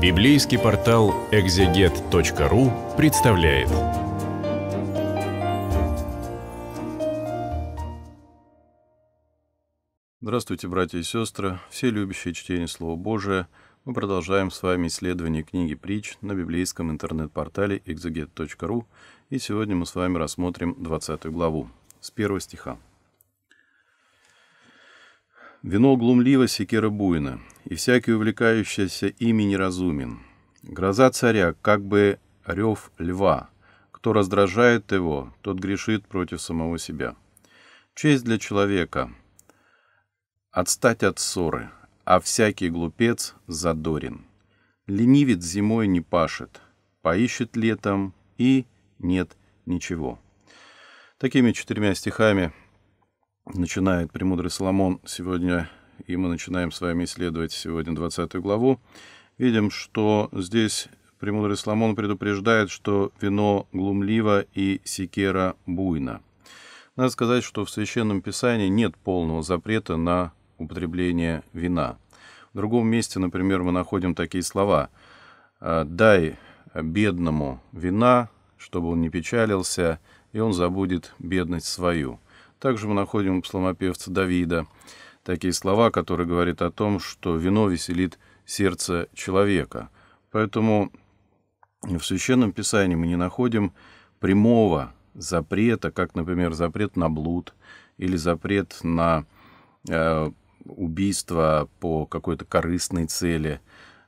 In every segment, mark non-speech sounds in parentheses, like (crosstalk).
Библейский портал экзегет.ру представляет. Здравствуйте, братья и сестры, все любящие чтение Слова Божия. Мы продолжаем с вами исследование книги «Притч» на библейском интернет-портале экзегет.ру, и сегодня мы с вами рассмотрим 20 главу с 1 стиха. Вино глумливо секира буйна, и всякий увлекающийся ими неразумен. Гроза царя, как бы рев льва. Кто раздражает его, тот грешит против самого себя. Честь для человека — отстать от ссоры, а всякий глупец задорен. Ленивец зимой не пашет, поищет летом и нет ничего. Такими четырьмя стихами начинает Премудрый Соломон сегодня, и мы начинаем с вами исследовать сегодня 20 главу, видим, что здесь Премудрый Соломон предупреждает, что вино глумливо и секера буйно. Надо сказать, что в Священном Писании нет полного запрета на употребление вина. В другом месте, например, мы находим такие слова «Э, «дай бедному вина, чтобы он не печалился, и он забудет бедность свою». Также мы находим у псалмопевца Давида такие слова, которые говорят о том, что вино веселит сердце человека. Поэтому в Священном Писании мы не находим прямого запрета, как, например, запрет на блуд или запрет на э, убийство по какой-то корыстной цели.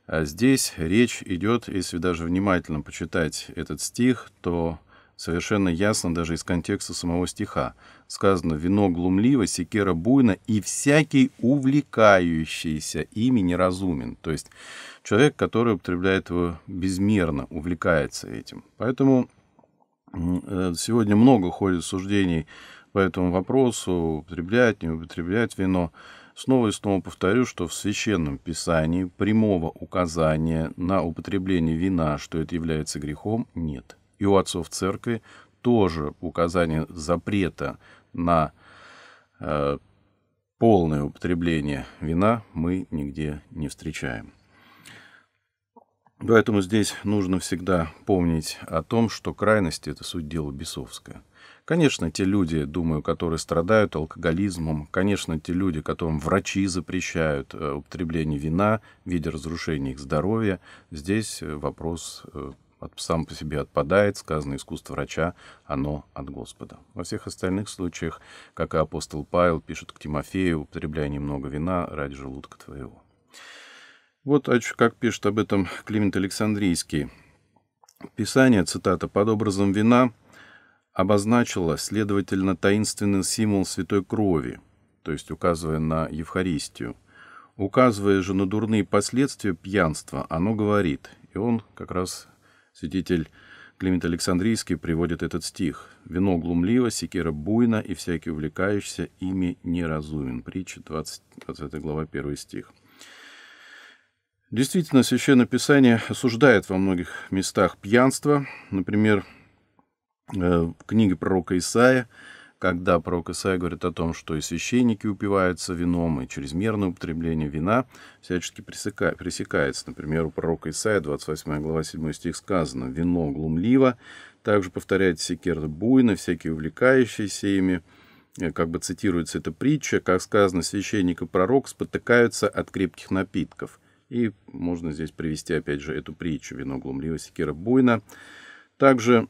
А здесь речь идет, если даже внимательно почитать этот стих, то Совершенно ясно даже из контекста самого стиха. Сказано «вино глумливо, секера буйна и всякий увлекающийся ими неразумен». То есть человек, который употребляет его безмерно, увлекается этим. Поэтому э, сегодня много ходит суждений по этому вопросу, употреблять, не употреблять вино. Снова и снова повторю, что в Священном Писании прямого указания на употребление вина, что это является грехом, нет и у отцов церкви тоже указание запрета на э, полное употребление вина мы нигде не встречаем. Поэтому здесь нужно всегда помнить о том, что крайности – это суть дела бесовское. Конечно, те люди, думаю, которые страдают алкоголизмом, конечно, те люди, которым врачи запрещают э, употребление вина в виде разрушения их здоровья, здесь э, вопрос э, сам по себе отпадает, сказано искусство врача, оно от Господа. Во всех остальных случаях, как и апостол Павел пишет к Тимофею, употребляй немного вина ради желудка твоего. Вот как пишет об этом Климент Александрийский. Писание, цитата, «под образом вина обозначило, следовательно, таинственный символ святой крови, то есть указывая на Евхаристию. Указывая же на дурные последствия пьянства, оно говорит, и он как раз Святитель Климент Александрийский приводит этот стих. «Вино глумливо, секира буйна и всякий увлекающийся ими неразумен». Притча 20, 20 глава, 1 стих. Действительно, Священное Писание осуждает во многих местах пьянство. Например, э, в книге пророка Исаия когда пророк Исаия говорит о том, что и священники упиваются вином, и чрезмерное употребление вина всячески пресекается. Например, у пророка Исаия, 28 глава, 7 стих сказано «Вино глумливо, также повторяется секеры буйно, всякие увлекающиеся ими». Э, как бы цитируется эта притча, как сказано, священник и пророк спотыкаются от крепких напитков. И можно здесь привести, опять же, эту притчу «Вино глумливо, секера буйно». Также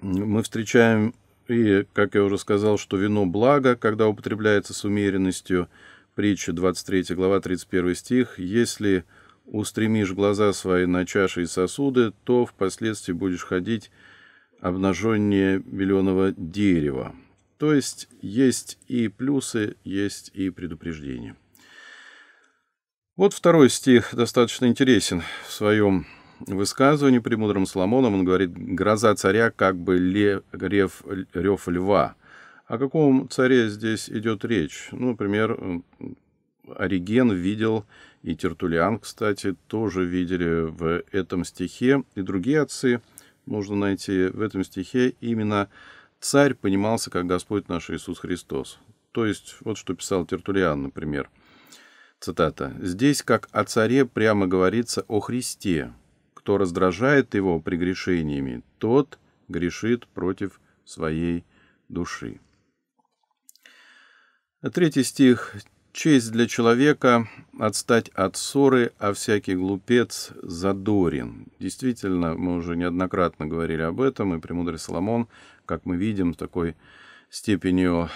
мы встречаем и, как я уже сказал, что вино благо, когда употребляется с умеренностью. Притча 23 глава 31 стих. «Если устремишь глаза свои на чаши и сосуды, то впоследствии будешь ходить обнаженнее миллионного дерева». То есть есть и плюсы, есть и предупреждения. Вот второй стих достаточно интересен в своем высказывании премудрым Соломоном он говорит «гроза царя как бы лев, рев, рев льва». О каком царе здесь идет речь? Ну, например, Ориген видел, и Тертулиан, кстати, тоже видели в этом стихе, и другие отцы можно найти в этом стихе. Именно царь понимался как Господь наш Иисус Христос. То есть, вот что писал Тертулиан, например – Цитата. «Здесь, как о царе, прямо говорится о Христе, кто раздражает его прегрешениями, тот грешит против своей души. Третий стих. «Честь для человека — отстать от ссоры, а всякий глупец задорен». Действительно, мы уже неоднократно говорили об этом, и премудрый Соломон, как мы видим, такой степенью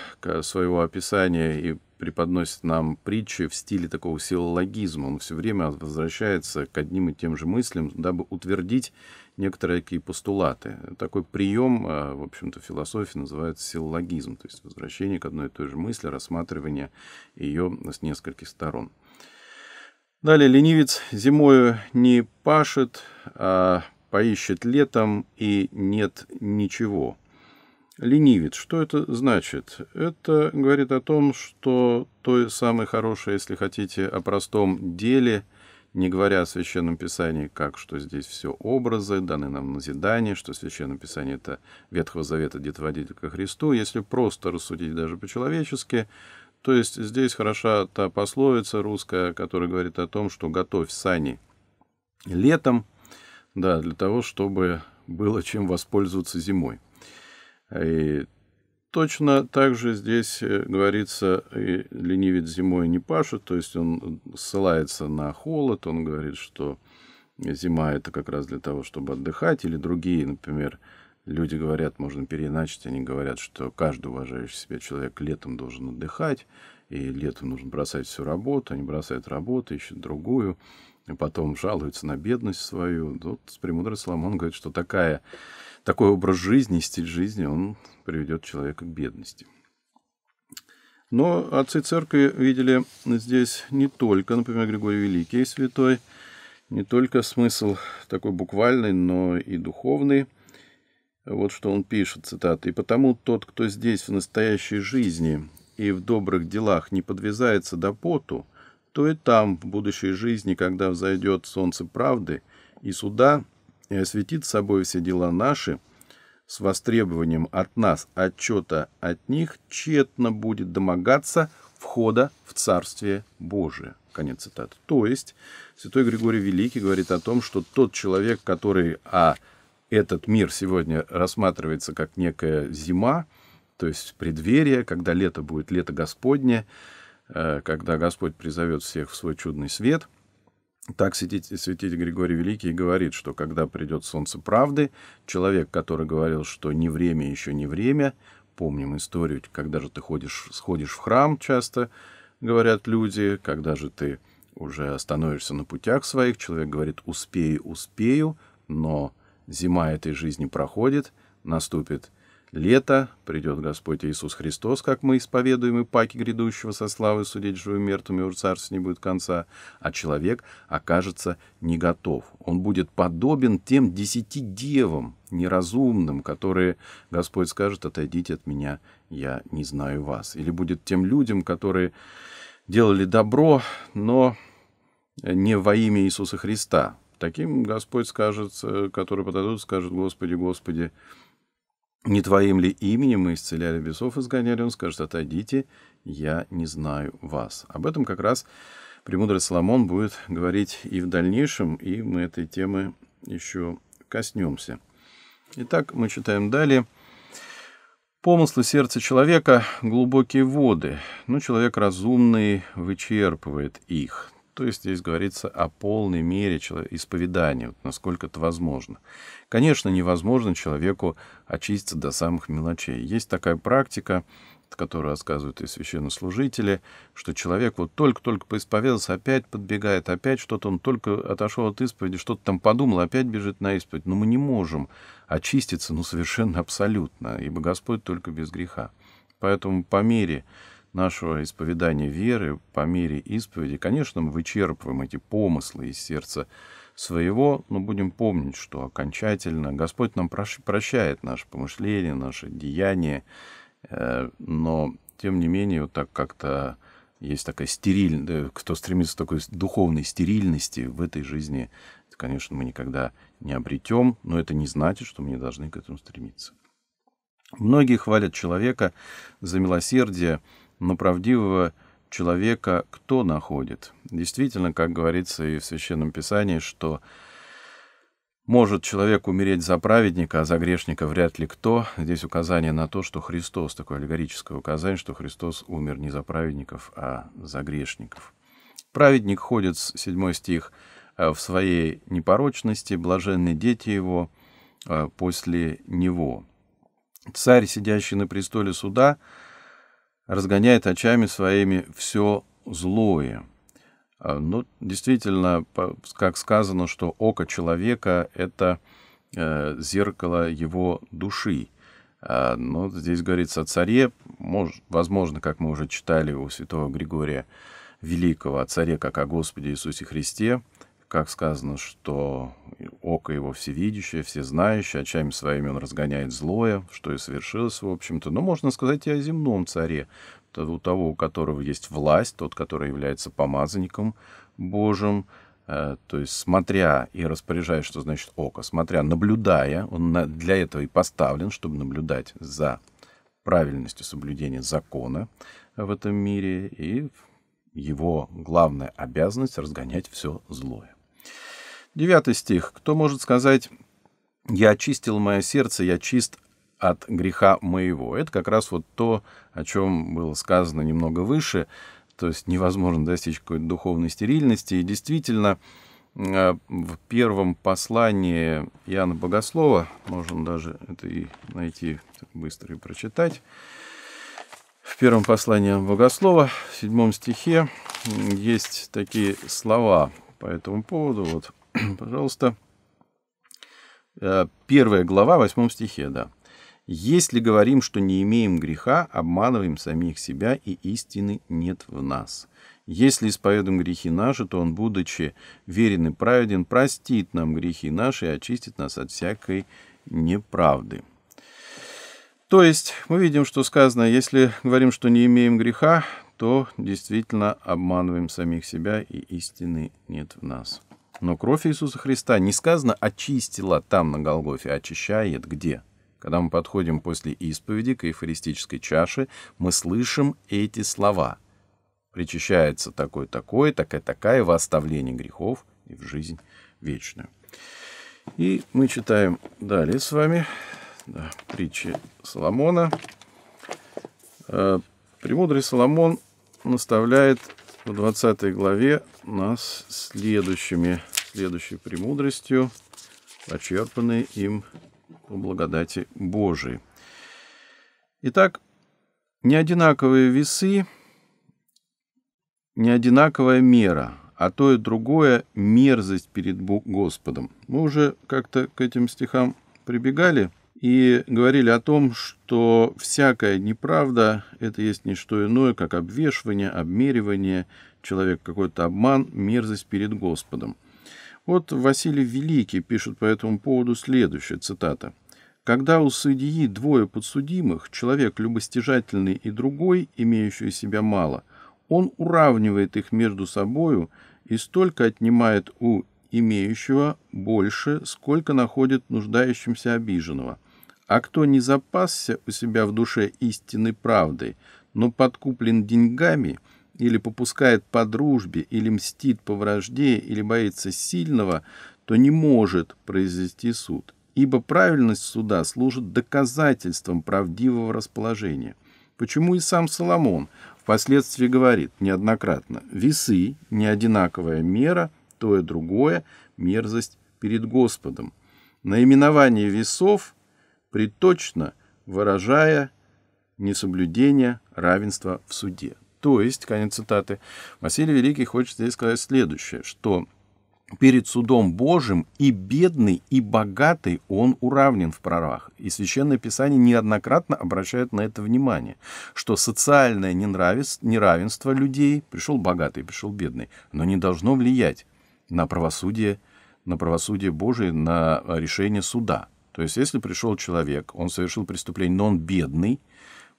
своего описания и преподносит нам притчи в стиле такого силлогизма. Он все время возвращается к одним и тем же мыслям, дабы утвердить некоторые такие постулаты. Такой прием, э, в общем-то, философии называется силлогизм, то есть возвращение к одной и той же мысли, рассматривание ее с нескольких сторон. Далее ленивец зимою не пашет, а поищет летом и нет ничего – Ленивец. Что это значит? Это говорит о том, что то самое хорошее, если хотите, о простом деле, не говоря о Священном Писании, как что здесь все образы, даны нам назидание, что Священное Писание — это Ветхого Завета детоводитель ко Христу. Если просто рассудить даже по-человечески, то есть здесь хороша та пословица русская, которая говорит о том, что готовь сани летом, да, для того, чтобы было чем воспользоваться зимой. И точно так же здесь э, говорится, ленивец зимой не пашет, то есть он ссылается на холод, он говорит, что зима это как раз для того, чтобы отдыхать, или другие, например, люди говорят, можно переиначить, они говорят, что каждый уважающий себя человек летом должен отдыхать, и летом нужно бросать всю работу, они бросают работу, ищут другую, и а потом жалуются на бедность свою. Вот с Премудрый Соломон говорит, что такая такой образ жизни, стиль жизни, он приведет человека к бедности. Но отцы церкви видели здесь не только, например, Григорий Великий святой, не только смысл такой буквальный, но и духовный. Вот что он пишет, цитата. «И потому тот, кто здесь в настоящей жизни и в добрых делах не подвязается до поту, то и там, в будущей жизни, когда взойдет солнце правды и суда, и осветит собой все дела наши, с востребованием от нас отчета от них, тщетно будет домогаться входа в Царствие Божие. Конец цитаты. То есть, святой Григорий Великий говорит о том, что тот человек, который, а этот мир сегодня рассматривается как некая зима, то есть преддверие, когда лето будет лето Господне, э, когда Господь призовет всех в свой чудный свет – так святитель, святитель Григорий Великий говорит, что когда придет солнце правды, человек, который говорил, что не время, еще не время, помним историю, когда же ты ходишь, сходишь в храм часто, говорят люди, когда же ты уже остановишься на путях своих, человек говорит «успею, успею», но зима этой жизни проходит, наступит лето, придет Господь Иисус Христос, как мы исповедуем, и паки грядущего со славы судить живым мертвыми, уж царства не будет конца, а человек окажется не готов. Он будет подобен тем десяти девам неразумным, которые Господь скажет, отойдите от меня, я не знаю вас. Или будет тем людям, которые делали добро, но не во имя Иисуса Христа. Таким Господь скажет, э, которые подойдут, скажут, Господи, Господи, не твоим ли именем мы исцеляли бесов, изгоняли? Он скажет, отойдите, я не знаю вас. Об этом как раз премудрый Соломон будет говорить и в дальнейшем, и мы этой темы еще коснемся. Итак, мы читаем далее. Помыслы сердца человека — глубокие воды, но ну, человек разумный вычерпывает их. То есть здесь говорится о полной мере исповедания, насколько это возможно. Конечно, невозможно человеку очиститься до самых мелочей. Есть такая практика, которую рассказывают и священнослужители, что человек вот только-только поисповедался, опять подбегает, опять что-то, он только отошел от исповеди, что-то там подумал, опять бежит на исповедь. Но мы не можем очиститься, ну, совершенно абсолютно, ибо Господь только без греха. Поэтому по мере нашего исповедания веры по мере исповеди, конечно, мы вычерпываем эти помыслы из сердца своего, но будем помнить, что окончательно Господь нам прощает наши помышления, наши деяния, э, но тем не менее, вот так как-то есть такая стерильность, кто стремится к такой духовной стерильности в этой жизни, это, конечно, мы никогда не обретем, но это не значит, что мы не должны к этому стремиться. Многие хвалят человека за милосердие, но правдивого человека кто находит? Действительно, как говорится и в Священном Писании, что может человек умереть за праведника, а за грешника вряд ли кто. Здесь указание на то, что Христос, такое аллегорическое указание, что Христос умер не за праведников, а за грешников. Праведник ходит, 7 стих, э, в своей непорочности, блаженные дети его э, после него. Царь, сидящий на престоле суда, разгоняет очами своими все злое. А, ну, действительно, как сказано, что око человека — это э, зеркало его души. А, но здесь говорится о царе, возможно, как мы уже читали у святого Григория Великого, о царе как о Господе Иисусе Христе, как сказано, что око его всевидящее, всезнающее, очами своими он разгоняет злое, что и совершилось, в общем-то. Но ну, можно сказать и о земном царе, у того, у которого есть власть, тот, который является помазанником Божьим, э, то есть смотря и распоряжаясь, что значит око, смотря, наблюдая, он для этого и поставлен, чтобы наблюдать за правильностью соблюдения закона в этом мире, и его главная обязанность — разгонять все злое. Девятый стих. Кто может сказать «Я очистил мое сердце, я чист от греха моего». Это как раз вот то, о чем было сказано немного выше, то есть невозможно достичь какой-то духовной стерильности. И действительно, э, в первом послании Иоанна Богослова, можно даже это и найти быстро и прочитать, в первом послании Иоанна Богослова, в седьмом стихе, есть такие слова по этому поводу. Вот (clears throat) пожалуйста. Э, первая глава, восьмом стихе, да. «Если говорим, что не имеем греха, обманываем самих себя, и истины нет в нас. Если исповедуем грехи наши, то Он, будучи верен и праведен, простит нам грехи наши и очистит нас от всякой неправды». То есть мы видим, что сказано, если говорим, что не имеем греха, то действительно обманываем самих себя, и истины нет в нас. Но кровь Иисуса Христа не сказано «очистила» там на Голгофе, а очищает где? Когда мы подходим после исповеди к эйфористической чаше, мы слышим эти слова. Причащается такое-такое, такая-такая в оставлении грехов и в жизнь вечную. И мы читаем далее с вами да, притчи Соломона. Э, Премудрый Соломон наставляет в 20 главе нас следующими, следующей премудростью, очерпанной им по благодати Божией. Итак, неодинаковые весы, неодинаковая мера, а то и другое мерзость перед Господом. Мы уже как-то к этим стихам прибегали – и говорили о том, что всякая неправда – это есть не что иное, как обвешивание, обмеривание, человек какой-то обман, мерзость перед Господом. Вот Василий Великий пишет по этому поводу следующее, цитата. «Когда у судьи двое подсудимых, человек любостяжательный и другой, имеющий себя мало, он уравнивает их между собою и столько отнимает у имеющего больше, сколько находит нуждающимся обиженного. А кто не запасся у себя в душе истинной правдой, но подкуплен деньгами или попускает по дружбе, или мстит по вражде, или боится сильного, то не может произвести суд, ибо правильность суда служит доказательством правдивого расположения. Почему и сам Соломон впоследствии говорит неоднократно «весы, неодинаковая мера – то другое – мерзость перед Господом. Наименование весов приточно выражая несоблюдение равенства в суде. То есть, конец цитаты, Василий Великий хочет здесь сказать следующее, что перед судом Божьим и бедный, и богатый он уравнен в правах. И Священное Писание неоднократно обращает на это внимание, что социальное неравенство людей, пришел богатый, пришел бедный, но не должно влиять на правосудие, на правосудие Божие, на а, решение суда. То есть, если пришел человек, он совершил преступление, но он бедный,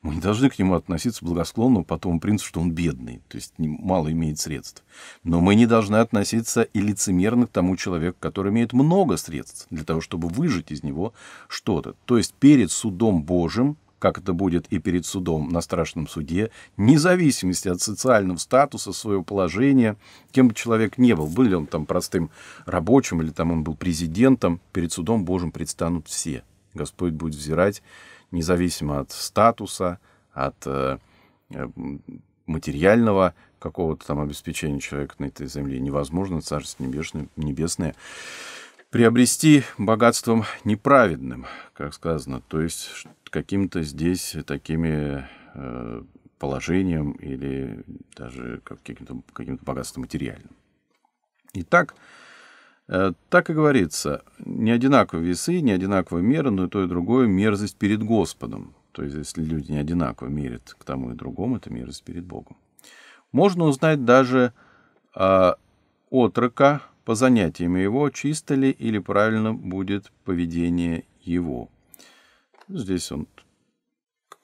мы не должны к нему относиться благосклонно по тому принципу, что он бедный, то есть мало имеет средств. Но мы не должны относиться и лицемерно к тому человеку, который имеет много средств, для того, чтобы выжить из него что-то. То есть перед судом Божьим как это будет и перед судом на страшном суде, вне зависимости от социального статуса, своего положения, кем бы человек не был, был ли он там простым рабочим или там он был президентом, перед судом Божьим предстанут все. Господь будет взирать независимо от статуса, от э, материального какого-то там обеспечения человека на этой земле. Невозможно Царство Небесное, небесное приобрести богатством неправедным, как сказано, то есть каким-то здесь такими э, положением или даже каким-то каким богатством материальным. Итак, э, так и говорится, не одинаковые весы, не одинаковая меры, но и то, и другое мерзость перед Господом. То есть, если люди не одинаково мерят к тому и другому, это мерзость перед Богом. Можно узнать даже э, отрока по занятиям его, чисто ли или правильно будет поведение его. Здесь он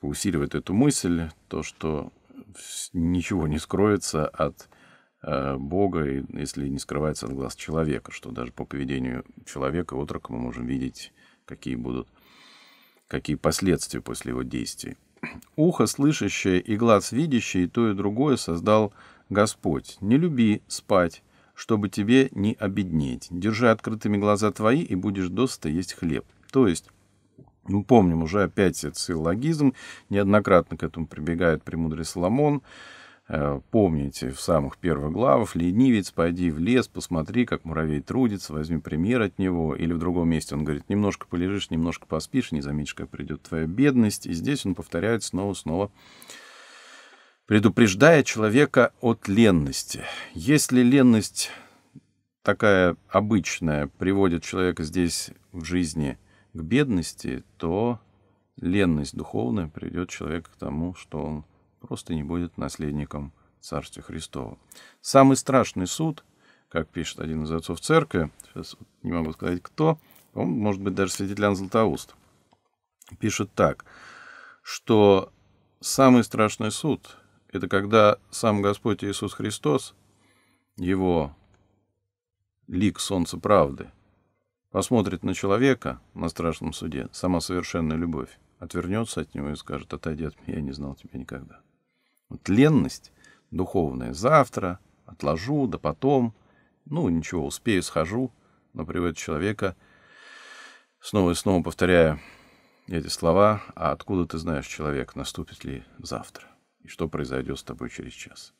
усиливает эту мысль, то, что ничего не скроется от э, Бога, если не скрывается от глаз человека, что даже по поведению человека, отрока, мы можем видеть, какие будут, какие последствия после его действий. (clears throat) «Ухо слышащее и глаз видящий, и то, и другое создал Господь. Не люби спать, чтобы тебе не обеднеть. Держи открытыми глаза твои, и будешь досыта есть хлеб». То есть, мы помним уже опять этот силлогизм, неоднократно к этому прибегает премудрый Соломон, э, Помните, в самых первых главах «Ленивец, пойди в лес, посмотри, как муравей трудится, возьми пример от него». Или в другом месте он говорит «Немножко полежишь, немножко поспишь, не заметишь, как придет твоя бедность». И здесь он повторяет снова-снова снова, -снова предупреждая человека от ленности. Если ленность такая обычная приводит человека здесь в жизни к бедности, то ленность духовная приведет человека к тому, что он просто не будет наследником Царствия Христова. Самый страшный суд, как пишет один из отцов церкви, сейчас не могу сказать кто, он, может быть, даже свидетель Златоуст, пишет так, что самый страшный суд это когда сам Господь Иисус Христос, его лик солнца правды, посмотрит на человека на страшном суде, сама совершенная любовь, отвернется от него и скажет, отойди от меня, я не знал тебя никогда. Вот ленность духовная завтра, отложу, да потом, ну, ничего, успею, схожу, но приводит человека, снова и снова повторяя эти слова, а откуда ты знаешь, человек, наступит ли завтра? и что произойдет с тобой через час.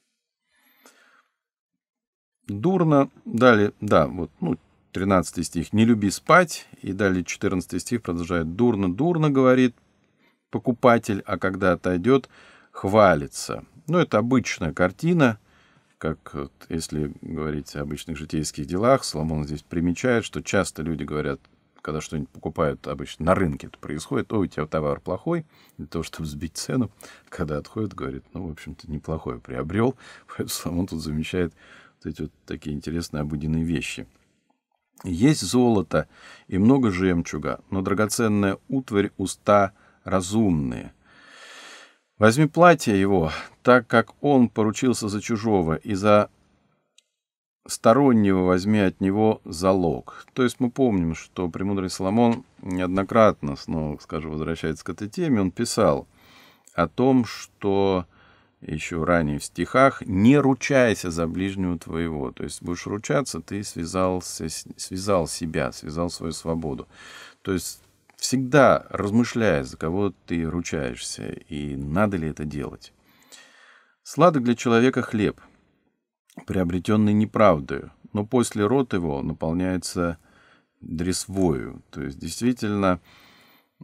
Дурно. Далее, да, вот, ну, 13 стих. «Не люби спать». И далее 14 стих продолжает. «Дурно, дурно, — говорит покупатель, а когда отойдет, хвалится». Ну, это обычная картина, как вот, если говорить о обычных житейских делах, Соломон здесь примечает, что часто люди говорят когда что-нибудь покупают обычно на рынке, это происходит, ой, у тебя товар плохой, для того, чтобы сбить цену, когда отходит, говорит, ну, в общем-то, неплохой приобрел, (laughs) поэтому он тут замечает вот эти вот такие интересные обыденные вещи. Есть золото и много жемчуга, но драгоценная утварь уста разумные. Возьми платье его, так как он поручился за чужого и за стороннего возьми от него залог. То есть мы помним, что премудрый Соломон неоднократно, снова скажу, возвращается к этой теме, он писал о том, что еще ранее в стихах, не ручайся за ближнего твоего. То есть будешь ручаться, ты связался, связал себя, связал свою свободу. То есть всегда размышляя, за кого ты ручаешься и надо ли это делать. Сладок для человека хлеб – приобретенный неправдою, но после рот его наполняется дресвою. То есть действительно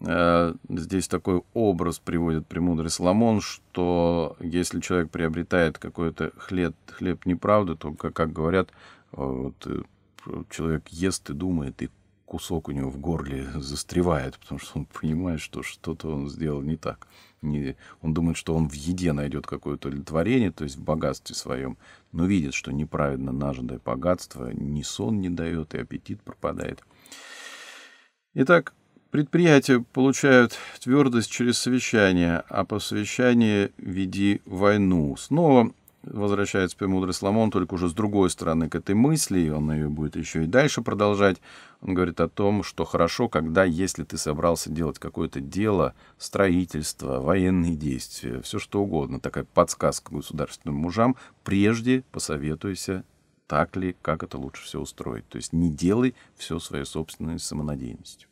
э, здесь такой образ приводит премудрый Соломон, что если человек приобретает какой-то хлеб, хлеб неправды, то, как, как говорят, э, вот, э, человек ест и думает, и кусок у него в горле застревает, потому что он (laughs) понимает, что что-то он сделал не так. Не, он думает, что он в еде найдет какое-то удовлетворение, то есть в богатстве своем, но видит, что неправильно нажитое богатство ни сон не дает, и аппетит пропадает. Итак, предприятия получают твердость через совещание, а по совещании веди войну. Снова возвращается премудрый Соломон только уже с другой стороны к этой мысли, и он ее будет еще и дальше продолжать. Он говорит о том, что хорошо, когда, если ты собрался делать какое-то дело, строительство, военные действия, все что угодно, такая подсказка государственным мужам, прежде посоветуйся так ли, как это лучше всего устроить. То есть не делай все своей собственной самонадеянностью.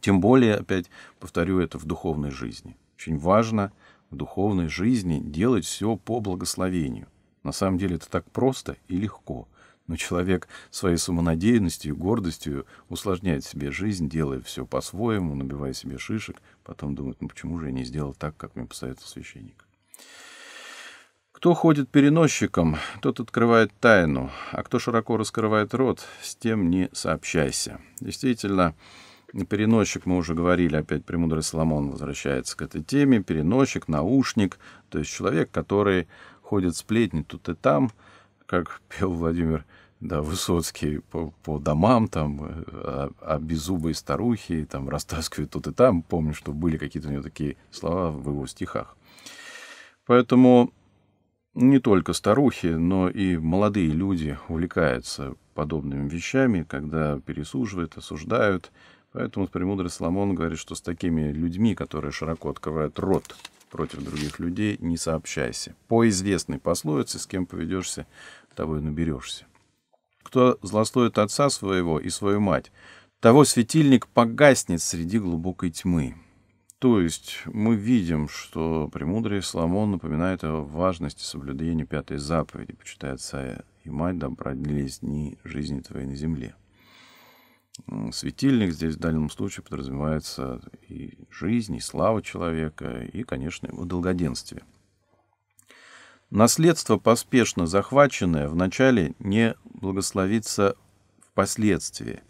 Тем более, опять повторю это в духовной жизни. Очень важно – духовной жизни делать все по благословению. На самом деле это так просто и легко. Но человек своей самонадеянностью и гордостью усложняет себе жизнь, делая все по-своему, набивая себе шишек, потом думает, ну почему же я не сделал так, как мне посоветовал священник. Кто ходит переносчиком, тот открывает тайну, а кто широко раскрывает рот, с тем не сообщайся. Действительно, Переносчик, мы уже говорили, опять премудрый Соломон возвращается к этой теме. Переносчик, наушник, то есть человек, который ходит сплетни тут и там, как пел Владимир да, Высоцкий по, по домам, там, э, о, о беззубой старухе, там, растаскивает тут и там. Помню, что были какие-то у него такие слова в его стихах. Поэтому не только старухи, но и молодые люди увлекаются подобными вещами, когда пересуживают, осуждают, Поэтому премудрый Соломон говорит, что с такими людьми, которые широко открывают рот против других людей, не сообщайся. По известной пословице, с кем поведешься, того и наберешься. Кто злословит отца своего и свою мать, того светильник погаснет среди глубокой тьмы. То есть мы видим, что премудрый Соломон напоминает о важности соблюдения пятой заповеди, почитай отца и мать, да продлились дни жизни твоей на земле светильник здесь в дальнем случае подразумевается и жизнь, и слава человека, и, конечно, его долгоденствие. Наследство, поспешно захваченное, вначале не благословится впоследствии.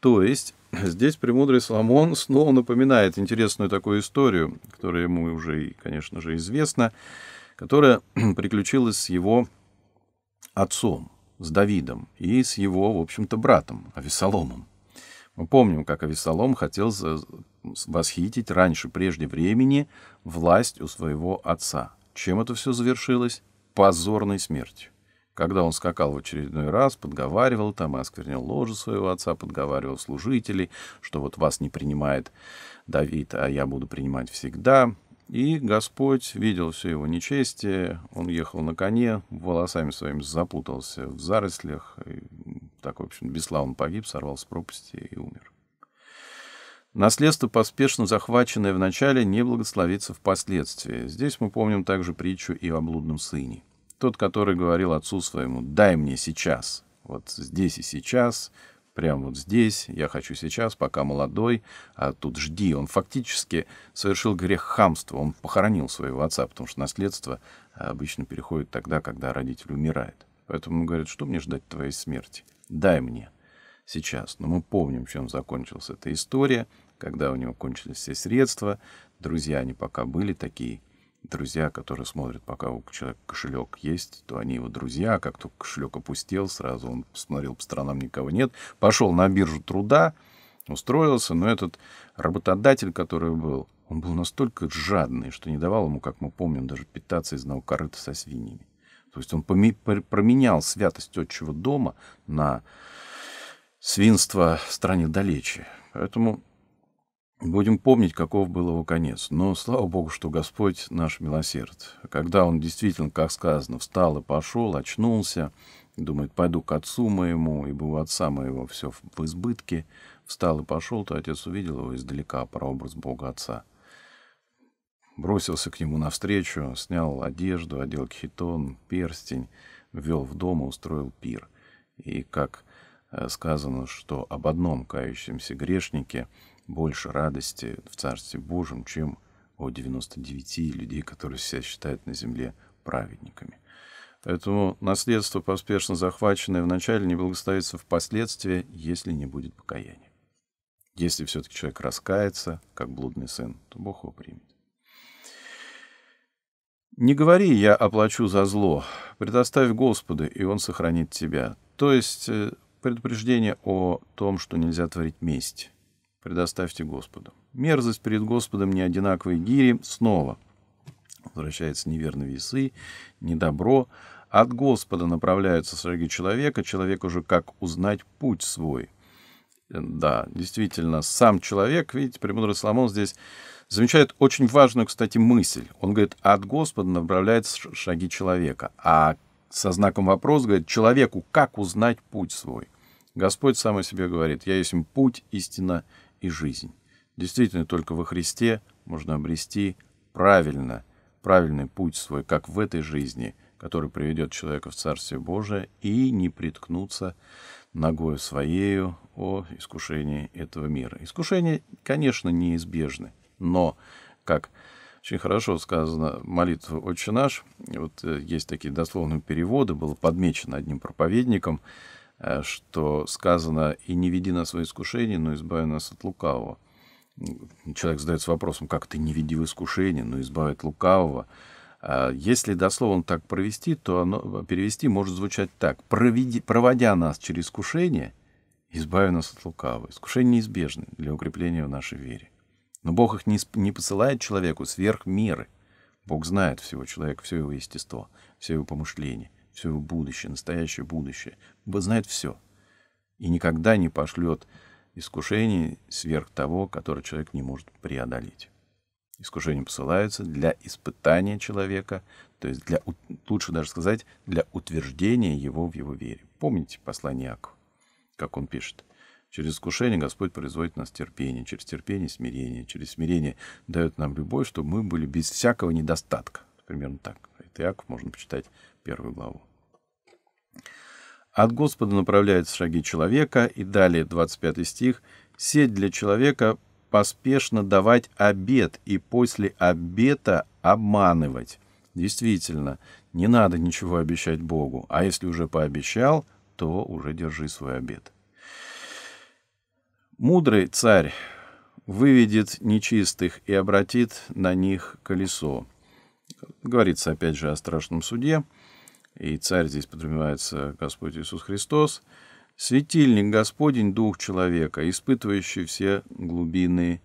То есть (clears throat) здесь премудрый Соломон (laughs) снова напоминает интересную такую историю, которая ему уже, конечно же, известна, которая (clears throat) приключилась с его отцом, с Давидом и с его, в общем-то, братом Авесоломом. Мы помним, как Авесолом хотел восхитить раньше прежде времени власть у своего отца. Чем это все завершилось? Позорной смертью. Когда он скакал в очередной раз, подговаривал там и осквернил ложе своего отца, подговаривал служителей, что вот вас не принимает Давид, а я буду принимать всегда. И Господь видел все его нечестие, он ехал на коне, волосами своими запутался в зарослях, и так, в общем, бесславно погиб, сорвался с пропасти и умер. Наследство, поспешно захваченное вначале, не благословится впоследствии. Здесь мы помним также притчу и о блудном сыне. Тот, который говорил отцу своему «дай мне сейчас», вот здесь и сейчас – прямо вот здесь, я хочу сейчас, пока молодой, а тут жди. Он фактически совершил грех хамства, он похоронил своего отца, потому что наследство обычно переходит тогда, когда родитель умирает. Поэтому он говорит, что мне ждать твоей смерти? Дай мне сейчас. Но мы помним, чем закончилась эта история, когда у него кончились все средства, друзья они пока были такие друзья, которые смотрят, пока у человека кошелек есть, то они его друзья, как только кошелек опустел, сразу он посмотрел по сторонам, никого нет, пошел на биржу труда, устроился, но этот работодатель, который был, он был настолько жадный, что не давал ему, как мы помним, даже питаться из одного корыта со свиньями. То есть он променял святость отчего дома на свинство в стране далече. Поэтому Будем помнить, каков был его конец. Но слава Богу, что Господь наш милосерд. Когда он действительно, как сказано, встал и пошел, очнулся, думает, пойду к отцу моему, ибо у отца моего все в избытке, встал и пошел, то отец увидел его издалека, прообраз Бога Отца. Бросился к нему навстречу, снял одежду, одел хитон, перстень, ввел в дом и устроил пир. И как э, сказано, что об одном кающемся грешнике больше радости в Царстве Божьем, чем у 99 людей, которые себя считают на земле праведниками. Поэтому наследство, поспешно захваченное вначале, не благословится впоследствии, если не будет покаяния. Если все-таки человек раскается, как блудный сын, то Бог его примет. «Не говори, я оплачу за зло, предоставь Господу, и Он сохранит тебя». То есть э, предупреждение о том, что нельзя творить месть предоставьте Господу. Мерзость перед Господом не одинаковой гири снова. Возвращается неверные весы, недобро. От Господа направляются шаги человека, человек уже как узнать путь свой. Да, действительно, сам человек, видите, премудрый Соломон здесь замечает очень важную, кстати, мысль. Он говорит, от Господа направляются шаги человека, а со знаком вопрос говорит, человеку как узнать путь свой? Господь сам о себе говорит, я есть им путь, истина, истина и жизнь. Действительно, только во Христе можно обрести правильно, правильный путь свой, как в этой жизни, который приведет человека в Царствие Божие, и не приткнуться ногою своею о искушении этого мира. Искушения, конечно, неизбежны, но, как очень хорошо сказано молитва «Отче наш». Вот э, есть такие дословные переводы, было подмечено одним проповедником – Э, что сказано «И не веди нас во искушение, но избави нас от лукавого». Человек задается вопросом, как ты не веди в искушение, но избави от лукавого. А если дословно так провести, то оно, перевести может звучать так. Проведи, «Проводя нас через искушение, избави нас от лукавого». Искушения неизбежны для укрепления в нашей вере. Но Бог их не, не посылает человеку сверх меры. Бог знает всего человека, все его естество, все его помышление все будущее, настоящее будущее, ибо знает все и никогда не пошлет искушений сверх того, которое человек не может преодолеть. Искушения посылаются для испытания человека, то есть для, лучше даже сказать, для утверждения его в его вере. Помните послание Иакова, как он пишет. Через искушение Господь производит нас терпение, через терпение — смирение, через смирение дает нам любовь, чтобы мы были без всякого недостатка. Примерно так. Это Иаков можно почитать первую главу. От Господа направляются шаги человека, и далее 25 стих, сеть для человека поспешно давать обед и после обета обманывать. Действительно, не надо ничего обещать Богу, а если уже пообещал, то уже держи свой обед. Мудрый царь выведет нечистых и обратит на них колесо. Говорится опять же о страшном суде и царь здесь подразумевается Господь Иисус Христос, светильник Господень дух человека, испытывающий все глубины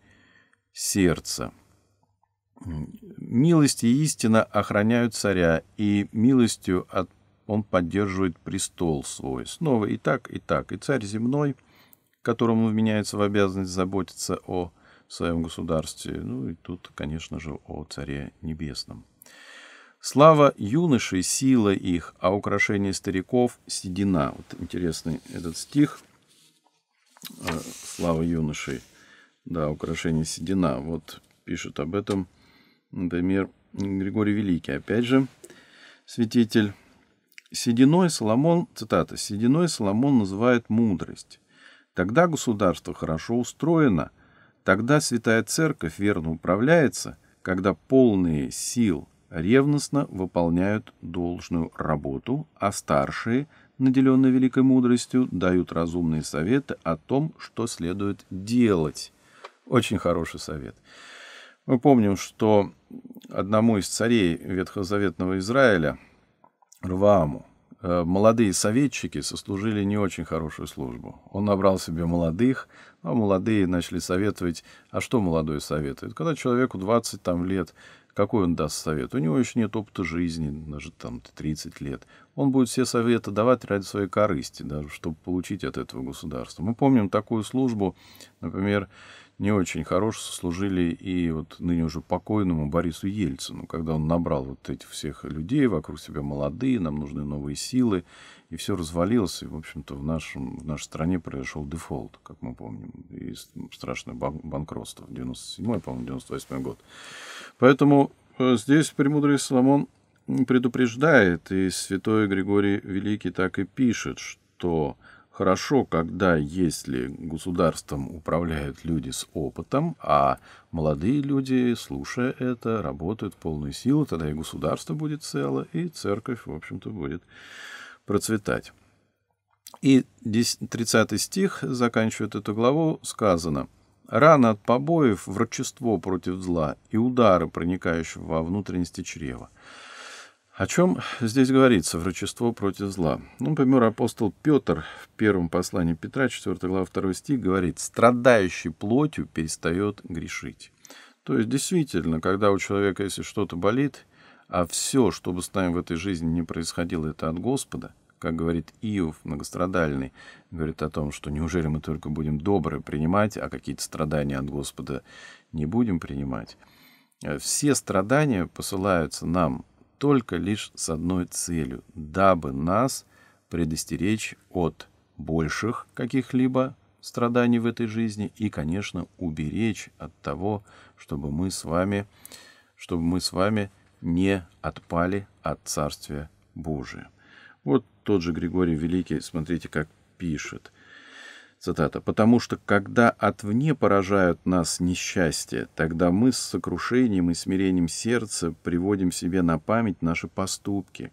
сердца. Милость и истина охраняют царя, и милостью от, он поддерживает престол свой. Снова и так, и так. И царь земной, которому вменяется в обязанность заботиться о своем государстве, ну и тут, конечно же, о царе небесном. Слава юноши, сила их, а украшение стариков – седина. Вот интересный этот стих. Э, Слава юноши, да, украшение седина. Вот пишет об этом, например, Григорий Великий. Опять же, святитель. Сединой Соломон, цитата, «Сединой Соломон называет мудрость. Тогда государство хорошо устроено, тогда Святая Церковь верно управляется, когда полные сил – ревностно выполняют должную работу, а старшие, наделенные великой мудростью, дают разумные советы о том, что следует делать. Очень хороший совет. Мы помним, что одному из царей Ветхозаветного Израиля, Рваму, э, молодые советчики сослужили не очень хорошую службу. Он набрал себе молодых, а молодые начали советовать. А что молодой советует? Когда человеку 20 там, лет, какой он даст совет? У него еще нет опыта жизни, даже там 30 лет. Он будет все советы давать ради своей корысти, даже чтобы получить от этого государства. Мы помним такую службу, например, не очень хорош служили и вот ныне уже покойному Борису Ельцину, когда он набрал вот этих всех людей вокруг себя молодые, нам нужны новые силы, и все развалилось, и, в общем-то, в, нашем, в нашей стране произошел дефолт, как мы помним, и страшное банкротство в 97 по-моему, 98 год. Поэтому э, здесь премудрый Соломон предупреждает, и святой Григорий Великий так и пишет, что Хорошо, когда если государством управляют люди с опытом, а молодые люди, слушая это, работают в полную силу, тогда и государство будет цело, и церковь, в общем-то, будет процветать. И 30 стих заканчивает эту главу, сказано «Рана от побоев, врачество против зла и удары, проникающего во внутренности чрева». О чем здесь говорится врачество против зла? Ну, например, апостол Петр в первом послании Петра, 4 глава 2 стих, говорит, «Страдающий плотью перестает грешить». То есть, действительно, когда у человека, если что-то болит, а все, что бы с нами в этой жизни не происходило, это от Господа, как говорит Иов, многострадальный, говорит о том, что неужели мы только будем добры принимать, а какие-то страдания от Господа не будем принимать. Э, все страдания посылаются нам только лишь с одной целью, дабы нас предостеречь от больших каких-либо страданий в этой жизни и, конечно, уберечь от того, чтобы мы с вами, чтобы мы с вами не отпали от Царствия Божия. Вот тот же Григорий Великий, смотрите, как пишет. Цитата. «Потому что, когда отвне поражают нас несчастье, тогда мы с сокрушением и смирением сердца приводим себе на память наши поступки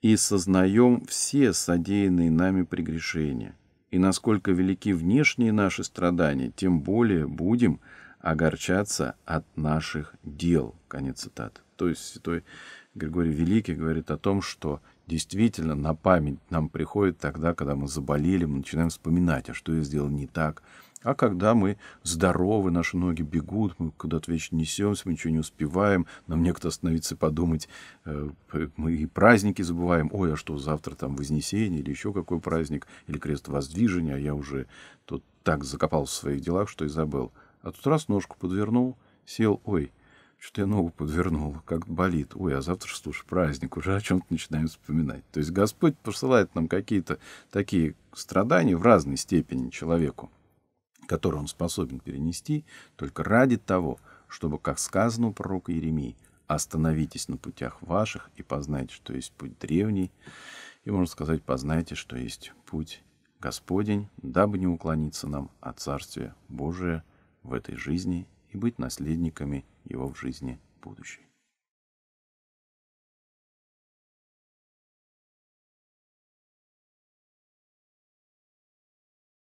и сознаем все содеянные нами прегрешения. И насколько велики внешние наши страдания, тем более будем огорчаться от наших дел». Конец цитаты. То есть святой Григорий Великий говорит о том, что действительно на память нам приходит тогда, когда мы заболели, мы начинаем вспоминать, а что я сделал не так. А когда мы здоровы, наши ноги бегут, мы куда-то вечно несемся, мы ничего не успеваем, нам некто остановиться и подумать, э, мы и праздники забываем, ой, а что, завтра там Вознесение или еще какой праздник, или крест воздвижения, а я уже тут так закопался в своих делах, что и забыл. А тут раз ножку подвернул, сел, ой, что то я ногу подвернул, как болит. Ой, а завтра что ж, праздник, уже о чем-то начинаем вспоминать. То есть Господь посылает нам какие-то такие страдания в разной степени человеку, которые он способен перенести, только ради того, чтобы, как сказано у пророка Иеремии, остановитесь на путях ваших и познайте, что есть путь древний, и, можно сказать, познайте, что есть путь Господень, дабы не уклониться нам от Царствия Божия в этой жизни и быть наследниками его в жизни будущей.